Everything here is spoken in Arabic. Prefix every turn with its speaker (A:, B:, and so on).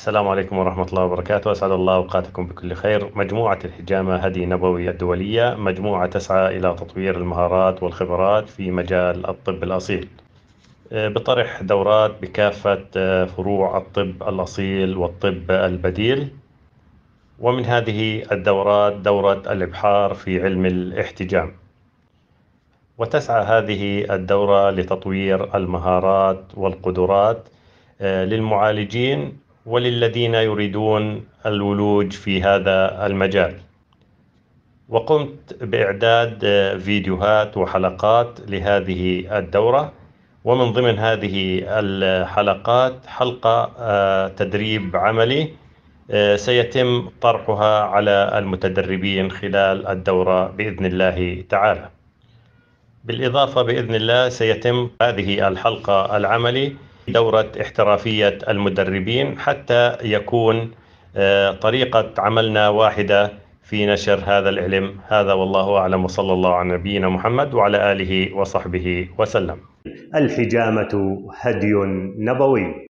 A: السلام عليكم ورحمة الله وبركاته أسعد الله أوقاتكم بكل خير مجموعة الحجامة هدي نبوي الدولية مجموعة تسعى إلى تطوير المهارات والخبرات في مجال الطب الأصيل آه، بطرح دورات بكافة آه، فروع الطب الأصيل والطب البديل ومن هذه الدورات دورة الإبحار في علم الاحتجام وتسعى هذه الدورة لتطوير المهارات والقدرات آه، للمعالجين وللذين يريدون الولوج في هذا المجال وقمت باعداد فيديوهات وحلقات لهذه الدوره ومن ضمن هذه الحلقات حلقه آه، تدريب عملي آه، سيتم طرحها على المتدربين خلال الدوره باذن الله تعالى بالاضافه باذن الله سيتم هذه الحلقه العملي دورة احترافية المدربين حتى يكون آه، طريقة عملنا واحدة في نشر هذا العلم هذا والله أعلم وصلى الله على نبينا محمد وعلى آله وصحبه وسلم الحجامة هدي نبوي